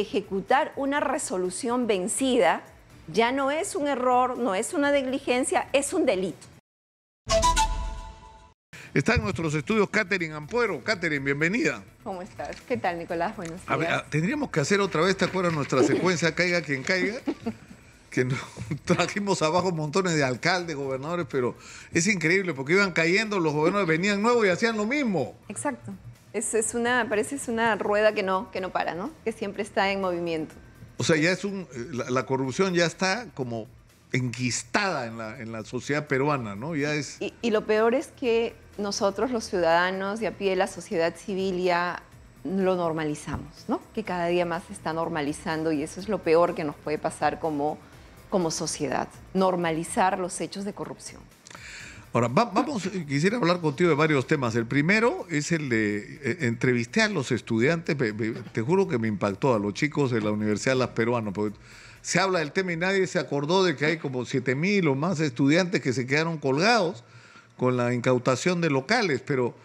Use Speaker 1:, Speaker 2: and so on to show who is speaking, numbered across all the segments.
Speaker 1: ejecutar una resolución vencida ya no es un error, no es una negligencia, es un delito.
Speaker 2: Está en nuestros estudios Catherine Ampuero. Catherine, bienvenida.
Speaker 1: ¿Cómo estás? ¿Qué tal, Nicolás? Buenos días. A ver,
Speaker 2: ah, tendríamos que hacer otra vez, ¿te acuerdas nuestra secuencia Caiga quien caiga? que trajimos abajo montones de alcaldes, gobernadores, pero es increíble porque iban cayendo los gobernadores, venían nuevos y hacían lo mismo.
Speaker 1: Exacto. Es, es una, parece es una rueda que no, que no para, ¿no? Que siempre está en movimiento.
Speaker 2: O sea, ya es eh, la, corrupción ya está como enquistada en la, sociedad peruana, ¿no? Ya es...
Speaker 1: Y, lo peor es que nosotros los ciudadanos y a pie la sociedad civil ya lo normalizamos, ¿no? Que cada día más se está normalizando y eso es lo peor que nos puede pasar como, como sociedad, normalizar los hechos de corrupción.
Speaker 2: Ahora, vamos, quisiera hablar contigo de varios temas. El primero es el de, eh, entrevistar a los estudiantes, te juro que me impactó a los chicos de la Universidad de Las Peruanas, porque se habla del tema y nadie se acordó de que hay como 7 mil o más estudiantes que se quedaron colgados con la incautación de locales, pero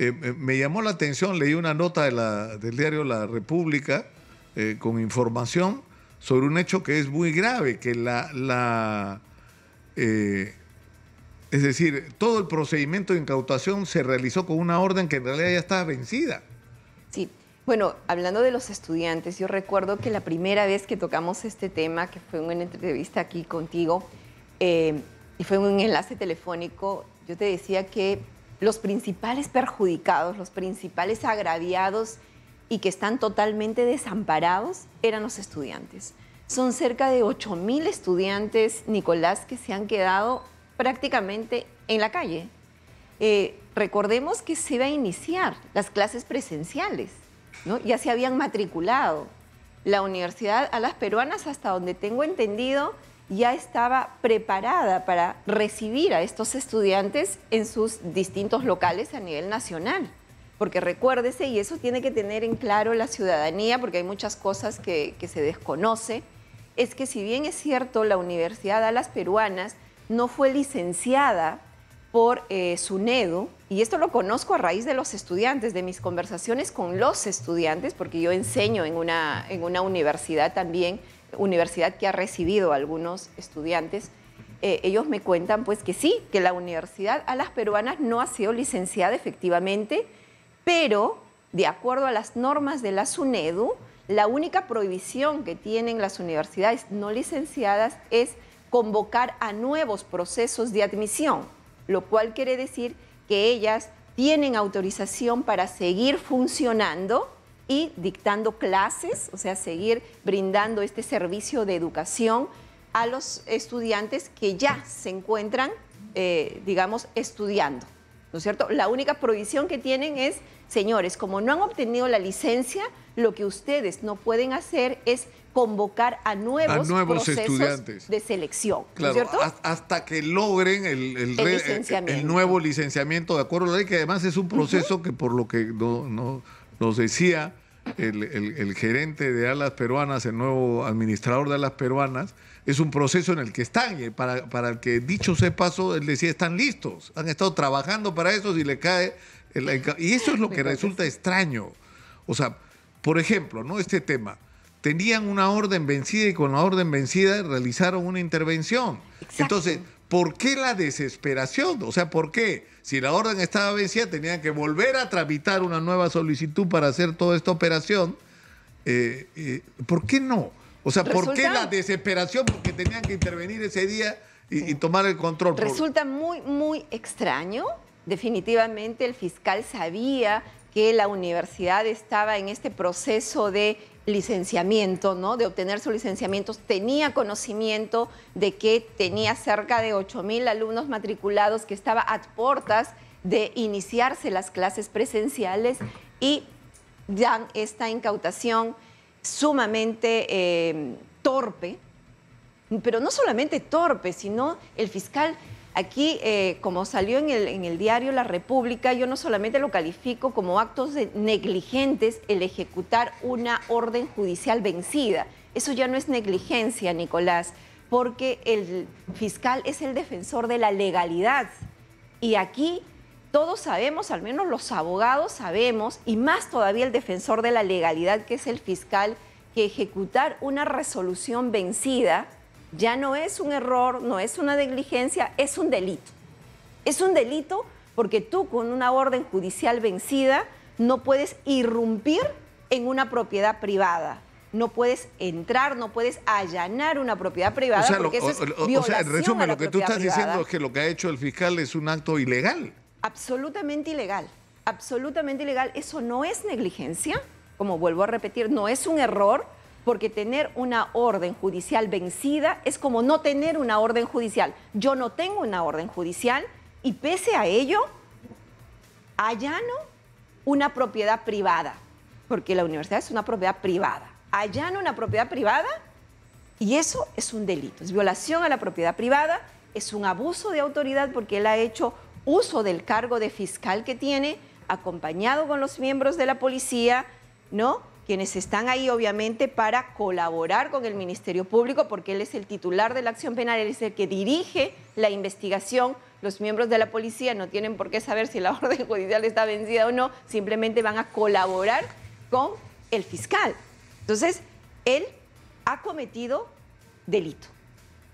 Speaker 2: eh, eh, me llamó la atención, leí una nota del diario La República con información sobre un hecho que es muy grave, que la... la es decir, todo el procedimiento de incautación se realizó con una orden que en realidad ya estaba vencida.
Speaker 1: Sí. Bueno, hablando de los estudiantes, yo recuerdo que la primera vez que tocamos este tema, que fue en una entrevista aquí contigo, eh, y fue un enlace telefónico, yo te decía que los principales perjudicados, los principales agraviados y que están totalmente desamparados eran los estudiantes. Son cerca de mil estudiantes, Nicolás, que se han quedado prácticamente en la calle. Eh, recordemos que se iba a iniciar las clases presenciales, ¿no? ya se habían matriculado. La Universidad a las Peruanas, hasta donde tengo entendido, ya estaba preparada para recibir a estos estudiantes en sus distintos locales a nivel nacional. Porque recuérdese, y eso tiene que tener en claro la ciudadanía, porque hay muchas cosas que, que se desconoce, es que si bien es cierto, la Universidad a las Peruanas no fue licenciada por eh, SUNEDU, y esto lo conozco a raíz de los estudiantes, de mis conversaciones con los estudiantes, porque yo enseño en una, universidad también, universidad que ha recibido algunos estudiantes. Eh, ellos me cuentan pues que sí, que la Universidad a las Peruanas no ha sido licenciada efectivamente, pero de acuerdo a las normas de la SUNEDU, la única prohibición que tienen las universidades no licenciadas es convocar a nuevos procesos de admisión, lo cual quiere decir que ellas tienen autorización para seguir funcionando y dictando clases, o sea, seguir brindando este servicio de educación a los estudiantes que ya se encuentran, eh, digamos, estudiando. ¿no es cierto? La única prohibición que tienen es, señores, como no han obtenido la licencia, lo que ustedes no pueden hacer es convocar a nuevos, procesos estudiantes. de selección. ¿no cierto?
Speaker 2: hasta que logren el, nuevo licenciamiento de acuerdo a la ley, que además es un proceso que por lo que nos decía el gerente de Alas Peruanas, el nuevo administrador de Alas Peruanas, es un proceso en el que están, para, el que dicho sea paso, él decía, están listos, han estado trabajando para eso, y le cae... y eso es lo que resulta extraño. O sea, por ejemplo, ¿no? Este tema. Tenían una orden vencida y con la orden vencida realizaron una intervención. Entonces, ¿por qué la desesperación? O sea, ¿por qué? Si la orden estaba vencida, tenían que volver a tramitar una nueva solicitud para hacer toda esta operación. Eh, eh, ¿Por qué no? O sea, ¿por qué la desesperación? Porque tenían que intervenir ese día y, tomar el control. Resulta
Speaker 1: muy, muy extraño. Definitivamente el fiscal sabía que la universidad estaba en este proceso de licenciamiento, ¿no? De obtener sus licenciamientos. Tenía conocimiento de que tenía cerca de 8 mil alumnos matriculados, que estaba a puertas de iniciarse las clases presenciales y dan esta incautación sumamente eh, torpe, pero no solamente torpe, sino el fiscal aquí, eh, como salió en el, en el, diario La República, yo no solamente lo califico como actos de negligentes el ejecutar una orden judicial vencida. Eso ya no es negligencia, Nicolás, porque el fiscal es el defensor de la legalidad. Y aquí todos sabemos, al menos los abogados sabemos, y más todavía el defensor de la legalidad, que es el fiscal, que ejecutar una resolución vencida ya no es un error, no es una negligencia, es un delito. Es un delito porque tú con una orden judicial vencida no puedes irrumpir en una propiedad privada, no puedes entrar, no puedes allanar una propiedad privada. O sea, porque lo, eso es sea en resumen, lo que tú estás diciendo es que
Speaker 2: lo que ha hecho el fiscal es un acto ilegal
Speaker 1: absolutamente ilegal, absolutamente ilegal. Eso no es negligencia, como vuelvo a repetir, no es un error, porque tener una orden judicial vencida es como no tener una orden judicial. Yo no tengo una orden judicial y pese a ello, allano una propiedad privada, porque la universidad es una propiedad privada. Allano una propiedad privada y eso es un delito, es violación a la propiedad privada, es un abuso de autoridad porque él ha hecho uso del cargo de fiscal que tiene, acompañado con los miembros de la policía, ¿no? Quienes están ahí obviamente para colaborar con el Ministerio Público, porque él es el titular de la acción penal, él es el que dirige la investigación. Los miembros de la policía no tienen por qué saber si la orden judicial está vencida o no, simplemente van a colaborar con el fiscal. Entonces, él ha cometido delito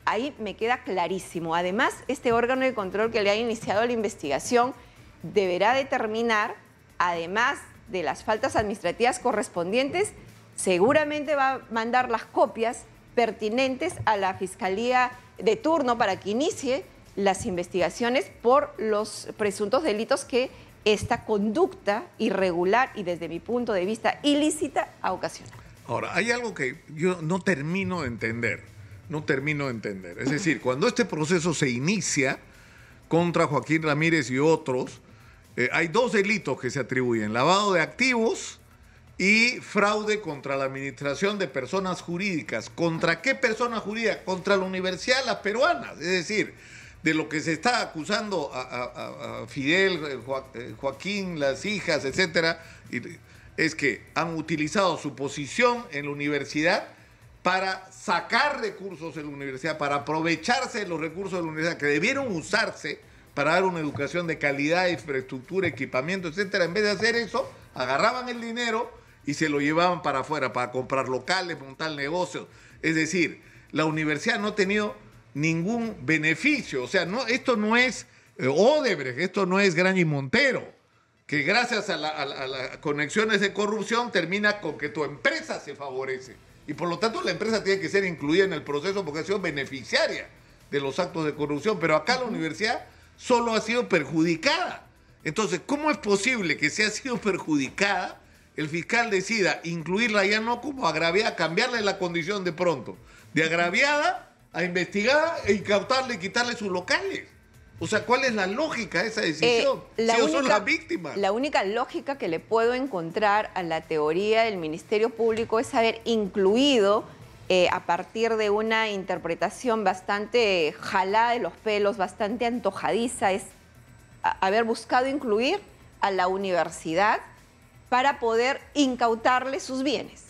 Speaker 1: ahí me queda clarísimo. Además, este órgano de control que le ha iniciado la investigación deberá determinar, además de las faltas administrativas correspondientes, seguramente va a mandar las copias pertinentes a la Fiscalía de turno para que inicie las investigaciones por los presuntos delitos que esta conducta irregular y desde mi punto de vista ilícita ha ocasionado.
Speaker 2: Ahora, hay algo que yo no termino de entender no termino de entender. Es decir, cuando este proceso se inicia contra Joaquín Ramírez y otros, eh, hay dos delitos que se atribuyen, lavado de activos y fraude contra la administración de personas jurídicas. ¿Contra qué persona jurídica? Contra la Universidad las Peruanas. Es decir, de lo que se está acusando a, a Fidel, eh, eh, Joaquín, las hijas, etcétera, es que han utilizado su posición en la universidad para sacar recursos de la universidad, para aprovecharse de los recursos de la universidad que debieron usarse para dar una educación de calidad, infraestructura, equipamiento, etcétera. En vez de hacer eso, agarraban el dinero y se lo llevaban para afuera, para comprar locales, montar negocios. Es decir, la universidad no ha tenido ningún beneficio. O sea, no, esto no es eh, Odebrecht, esto no es Gran y Montero, que gracias a las conexiones de corrupción termina con que tu empresa se favorece. Y por lo tanto la empresa tiene que ser incluida en el proceso porque ha sido beneficiaria de los actos de corrupción. Pero acá la universidad solo ha sido perjudicada. Entonces, ¿cómo es posible que si ha sido perjudicada, el fiscal decida incluirla ya no como agraviada, cambiarle la condición de pronto, de agraviada a investigada e incautarle y quitarle sus locales? O sea, ¿cuál es la lógica de esa eh, decisión? la única, La
Speaker 1: única lógica que le puedo encontrar a la teoría del Ministerio Público es haber incluido eh, a partir de una interpretación bastante jalada de los pelos, bastante antojadiza, es haber buscado incluir a la universidad para poder incautarle sus bienes,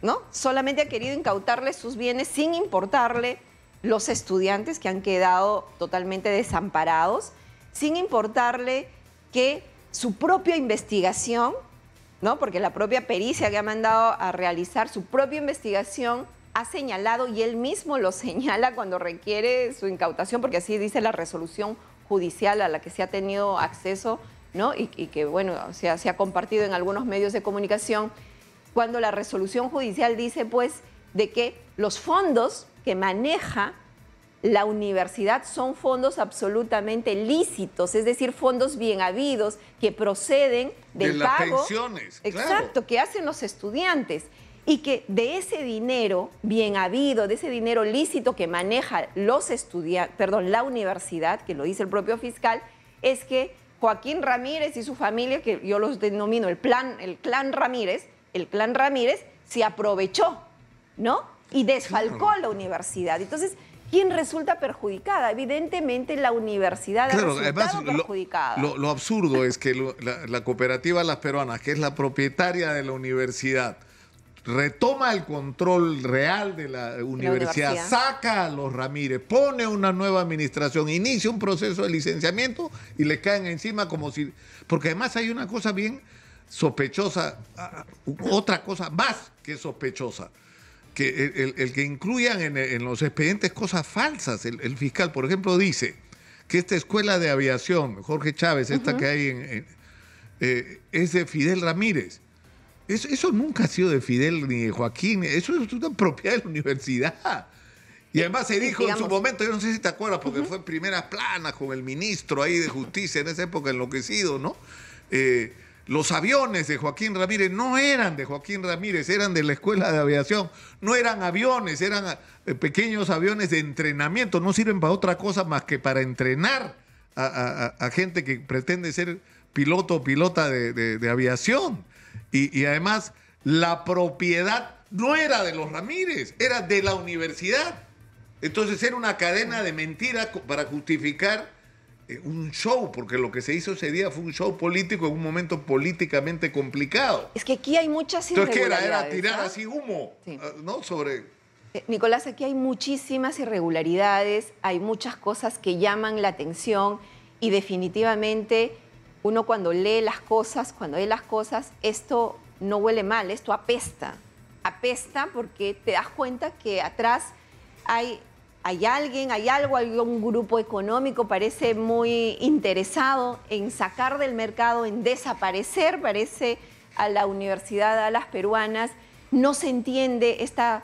Speaker 1: ¿no? Solamente ha querido incautarle sus bienes sin importarle los estudiantes que han quedado totalmente desamparados, sin importarle que su propia investigación, ¿no? porque la propia pericia que ha mandado a realizar, su propia investigación ha señalado y él mismo lo señala cuando requiere su incautación, porque así dice la resolución judicial a la que se ha tenido acceso, ¿no? Y, que, bueno, se ha compartido en algunos medios de comunicación, cuando la resolución judicial dice, pues, de que los fondos que maneja la universidad son fondos absolutamente lícitos, es decir, fondos bien habidos que proceden del de pago. Exacto, que hacen los estudiantes. Y que de ese dinero bien habido, de ese dinero lícito que maneja los estudiantes, perdón, la universidad, que lo dice el propio fiscal, es que Joaquín Ramírez y su familia, que yo los denomino el plan, el clan Ramírez, el clan Ramírez se aprovechó, ¿no? y desfalcó la universidad. Entonces, ¿quién resulta perjudicada? Evidentemente la universidad claro, ha perjudicada.
Speaker 2: Lo, absurdo es que la, cooperativa Las Peruanas, que es la propietaria de la universidad, retoma el control real de la universidad, la universidad, saca a los Ramírez, pone una nueva administración, inicia un proceso de licenciamiento y le caen encima como si... Porque además hay una cosa bien sospechosa, otra cosa más que sospechosa el, que incluyan en, los expedientes cosas falsas. El, fiscal, por ejemplo, dice que esta escuela de aviación, Jorge Chávez, esta que hay eh, es de Fidel Ramírez. Eso, nunca ha sido de Fidel ni de Joaquín, eso es una propiedad de la universidad. Y además se dijo en su momento, yo no sé si te acuerdas, porque fue en primera plana con el ministro ahí de justicia en esa época enloquecido, ¿no? Eh, los aviones de Joaquín Ramírez no eran de Joaquín Ramírez, eran de la Escuela de Aviación. No eran aviones, eran eh, pequeños aviones de entrenamiento. No sirven para otra cosa más que para entrenar a, gente que pretende ser piloto o pilota de, aviación. Y, y además, la propiedad no era de los Ramírez, era de la universidad. Entonces era una cadena de mentiras para justificar eh, un show, porque lo que se hizo ese día fue un show político en un momento políticamente complicado.
Speaker 1: Es que aquí hay muchas irregularidades. era? Era tirar así humo, ah, ¿no? Sobre... Eh, Nicolás, aquí hay muchísimas irregularidades, hay muchas cosas que llaman la atención y definitivamente uno cuando lee las cosas, cuando ve las cosas, esto no huele mal, esto apesta. Apesta porque te das cuenta que atrás hay hay alguien, hay algo, algún un grupo económico parece muy interesado en sacar del mercado, en desaparecer, parece a la universidad, a las peruanas. No se entiende esta,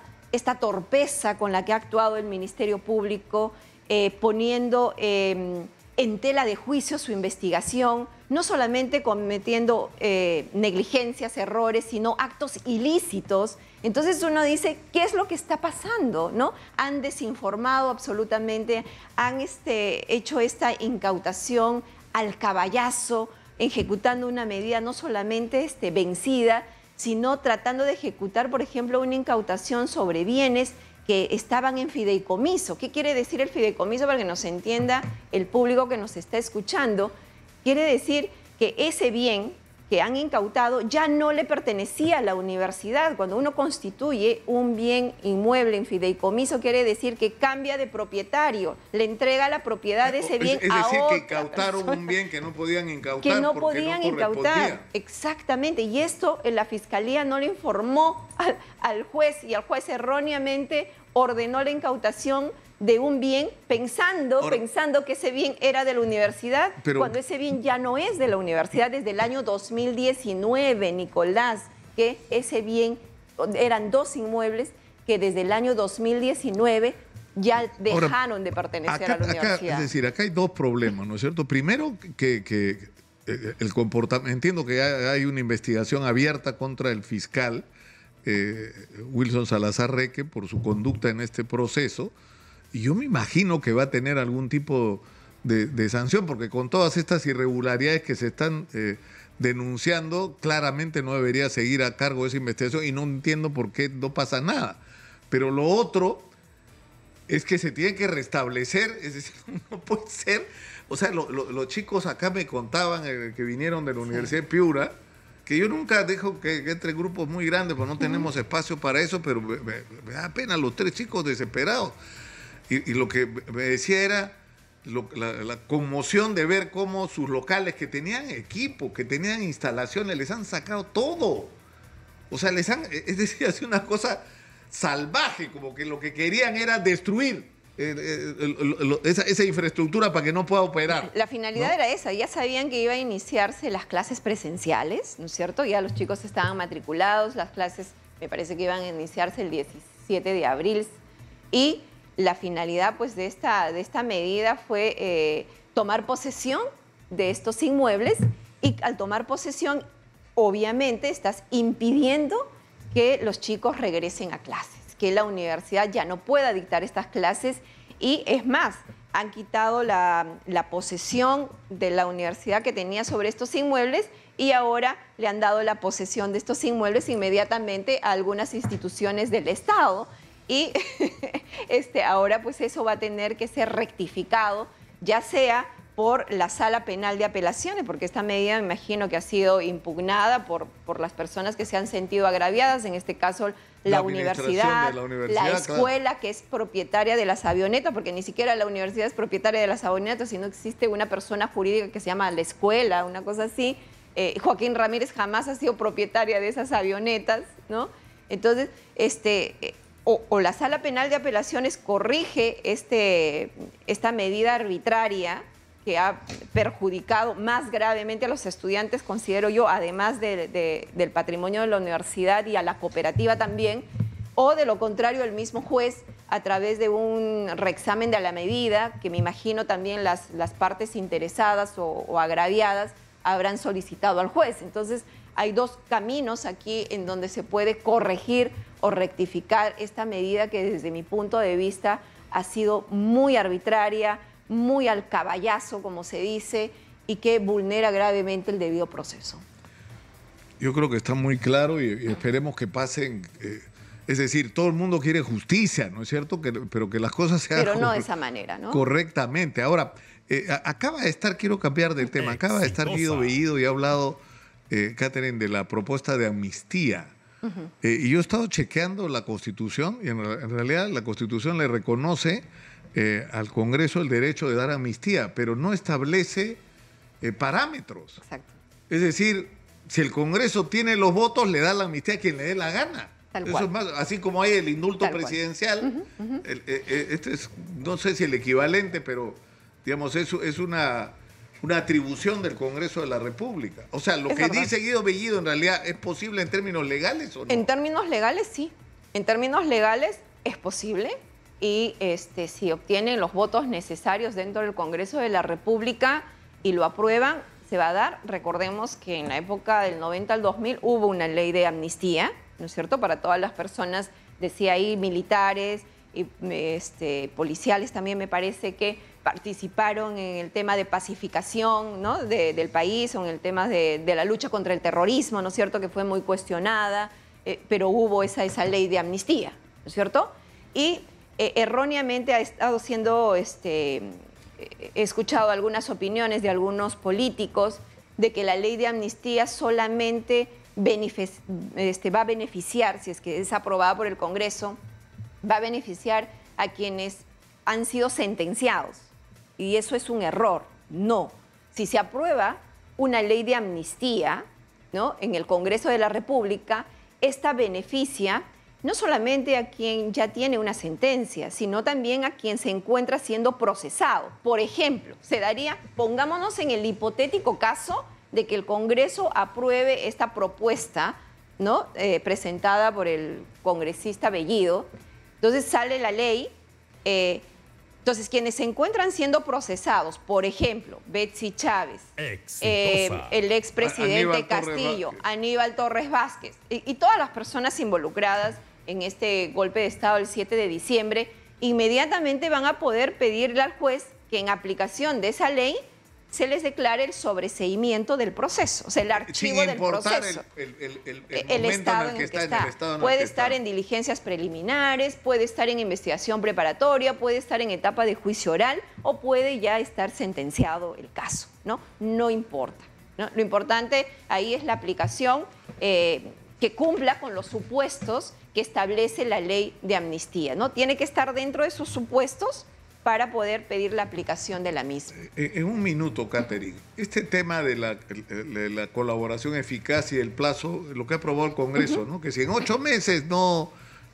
Speaker 1: torpeza con la que ha actuado el Ministerio Público, eh, poniendo em, en tela de juicio su investigación no solamente cometiendo eh, negligencias, errores, sino actos ilícitos. Entonces uno dice, ¿qué es lo que está pasando? ¿No? Han desinformado absolutamente, han este, hecho esta incautación al caballazo, ejecutando una medida no solamente este, vencida, sino tratando de ejecutar, por ejemplo, una incautación sobre bienes que estaban en fideicomiso. ¿Qué quiere decir el fideicomiso para que nos entienda el público que nos está escuchando? Quiere decir que ese bien que han incautado ya no le pertenecía a la universidad. Cuando uno constituye un bien inmueble en fideicomiso, quiere decir que cambia de propietario, le entrega la propiedad de ese bien es, es decir, que incautaron un
Speaker 2: bien que no podían incautar. Que no podían incautar.
Speaker 1: Exactamente. Y esto en la fiscalía no le informó al, al juez y al juez erróneamente ordenó la incautación de un bien pensando, pensando que ese bien era de la universidad, cuando ese bien ya no es de la universidad desde el año 2019, Nicolás, que ese bien eran dos inmuebles que desde el año 2019 ya dejaron de pertenecer a la universidad. es
Speaker 2: decir, acá hay dos problemas, ¿no es cierto? Primero, que, eh, el comportamiento, entiendo que hay una investigación abierta contra el fiscal eh, Wilson Salazar Reque por su conducta en este proceso, y yo me imagino que va a tener algún tipo de, sanción, porque con todas estas irregularidades que se están eh, denunciando, claramente no debería seguir a cargo de esa investigación y no entiendo por qué no pasa nada. Pero lo otro es que se tiene que restablecer, es decir, no puede ser. O sea, los chicos acá me contaban, eh, que vinieron de la Universidad de Piura, que yo nunca dejo que, entre grupos muy grandes, pues no tenemos espacio para eso, pero me da pena los tres chicos desesperados. Y, lo que me decía era la, conmoción de ver cómo sus locales que tenían equipo, que tenían instalaciones, les han sacado todo. O sea, les han, es decir, hace una cosa salvaje, como que lo que querían era destruir. Eh, eh, esa, infraestructura para que no pueda operar.
Speaker 1: La finalidad era esa, ya sabían que iba a iniciarse las clases presenciales, ¿no es cierto? Ya los chicos estaban matriculados, las clases me parece que iban a iniciarse el 17 de abril y la finalidad pues, de, esta, medida fue eh, tomar posesión de estos inmuebles y al tomar posesión, obviamente, estás impidiendo que los chicos regresen a clases, que la universidad ya no pueda dictar estas clases y es más, han quitado la, posesión de la universidad que tenía sobre estos inmuebles y ahora le han dado la posesión de estos inmuebles inmediatamente a algunas instituciones del Estado y este, ahora pues eso va a tener que ser rectificado, ya sea por la sala penal de apelaciones, porque esta medida me imagino que ha sido impugnada por, por las personas que se han sentido agraviadas, en este caso la, universidad, la escuela que es propietaria de las avionetas, porque ni siquiera la universidad es propietaria de las avionetas, sino existe una persona jurídica que se llama la escuela, una cosa así. Eh, Joaquín Ramírez jamás ha sido propietaria de esas avionetas, ¿no? Entonces, este, eh, o, la sala penal de apelaciones corrige este, esta medida arbitraria que ha perjudicado más gravemente a los estudiantes, considero yo, además del patrimonio de la universidad y a la cooperativa también, o de lo contrario el mismo juez a través de un reexamen de la medida, que me imagino también las, partes interesadas o, o agraviadas habrán solicitado al juez. Entonces, hay dos caminos aquí en donde se puede corregir o rectificar esta medida que desde mi punto de vista ha sido muy arbitraria, muy al caballazo, como se dice, y que vulnera gravemente el debido proceso.
Speaker 2: Yo creo que está muy claro y, esperemos que pasen... Eh, es decir, todo el mundo quiere justicia, ¿no es cierto? pero que las cosas se hagan. Pero no de esa manera, ¿no? Correctamente. Ahora, eh, acaba de estar, quiero cambiar de tema, acaba de estar Guido y ha hablado eh, Catherine, de la propuesta de amnistía. Eh, y yo he estado chequeando la Constitución y en, realidad la Constitución le reconoce eh, al Congreso el derecho de dar amnistía, pero no establece parámetros. Exacto. Es decir, si el Congreso tiene los votos, le da la amnistía a quien le dé la gana. Eso así como hay el indulto presidencial, este es, no sé si el equivalente, pero digamos, eso es una una atribución del Congreso de la República. O sea, lo que dice Guido Bellido en realidad es posible en términos legales o no? En
Speaker 1: términos legales sí. En términos legales es posible y este, si obtienen los votos necesarios dentro del Congreso de la República y lo aprueban, se va a dar. Recordemos que en la época del 90 al 2000 hubo una ley de amnistía, ¿no es cierto?, para todas las personas, decía ahí, militares y este, policiales también me parece que participaron en el tema de pacificación ¿no? del país o en el tema de, la lucha contra el terrorismo, ¿no es cierto?, que fue muy cuestionada, eh, pero hubo esa, esa ley de amnistía, ¿no es cierto? Y eh, erróneamente ha estado siendo, este, he eh, escuchado algunas opiniones de algunos políticos de que la ley de amnistía solamente este, va a beneficiar, si es que es aprobada por el Congreso, va a beneficiar a quienes han sido sentenciados y eso es un error. No. Si se aprueba una ley de amnistía ¿no? en el Congreso de la República, esta beneficia no solamente a quien ya tiene una sentencia, sino también a quien se encuentra siendo procesado. Por ejemplo, se daría, pongámonos en el hipotético caso de que el Congreso apruebe esta propuesta ¿no? Eh, presentada por el congresista Bellido. Entonces sale la ley. Eh, entonces, quienes se encuentran siendo procesados, por ejemplo, Betsy Chávez,
Speaker 2: eh, el expresidente Castillo,
Speaker 1: Aníbal Torres Vázquez y, y todas las personas involucradas en este golpe de Estado el 7 de diciembre, inmediatamente van a poder pedirle al juez que en aplicación de esa ley se les declare el sobreseimiento del proceso, o sea, el archivo del proceso.
Speaker 2: El, el, el, el estado en el que está. puede estar
Speaker 1: en diligencias preliminares, puede estar en investigación preparatoria, puede estar en etapa de juicio oral o puede ya estar sentenciado el caso, ¿no? No importa. Lo importante ahí es la aplicación eh, que cumpla con los supuestos que establece la ley de amnistía, ¿no? Tiene que estar dentro de esos supuestos para poder pedir la aplicación de la misma. Eh,
Speaker 2: eh, en un minuto, Catherine, este tema de la, colaboración eficaz y el plazo, lo que aprobó el Congreso, ¿no? que si en ocho meses no,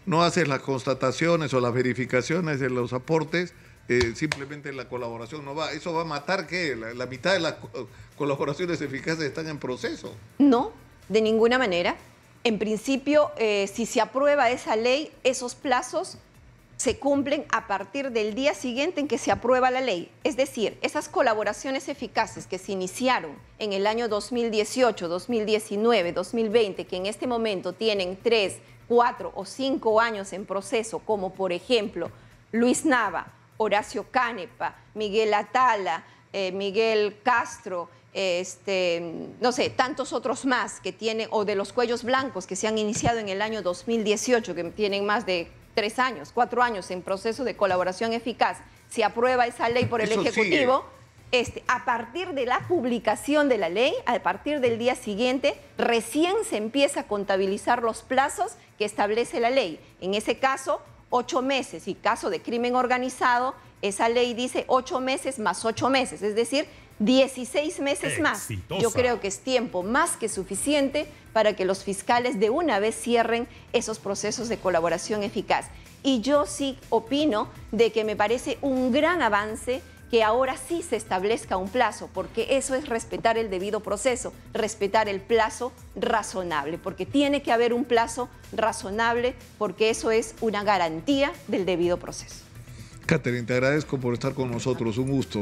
Speaker 2: no haces las constataciones o las verificaciones de los aportes, eh, simplemente la colaboración no va. ¿Eso va a matar que la, mitad de las colaboraciones eficaces están en proceso.
Speaker 1: No, de ninguna manera. En principio, si se aprueba esa ley, esos plazos se cumplen a partir del día siguiente en que se aprueba la ley. Es decir, esas colaboraciones eficaces que se iniciaron en el año 2018, 2019, 2020, que en este momento tienen tres, cuatro o cinco años en proceso, como por ejemplo Luis Nava, Horacio Canepa, Miguel Atala, eh, Miguel Castro, este, no sé, tantos otros más que tienen, o de los cuellos blancos que se han iniciado en el año 2018, que tienen más de tres años, cuatro años en proceso de colaboración eficaz, se aprueba esa ley por el Ejecutivo, este, a partir de la publicación de la ley, a partir del día siguiente, recién se empieza a contabilizar los plazos que establece la ley. En ese caso, ocho meses y caso de crimen organizado, esa ley dice ocho meses más ocho meses, es decir, 16 meses más. Yo creo que es tiempo más que suficiente para que los fiscales de una vez cierren esos procesos de colaboración eficaz. Y yo sí opino de que me parece un gran avance que ahora sí se establezca un plazo, porque eso es respetar el debido proceso, respetar el plazo razonable, porque tiene que haber un plazo razonable, porque eso es una garantía del debido proceso.
Speaker 2: Caterina, te agradezco por estar con nosotros, un gusto.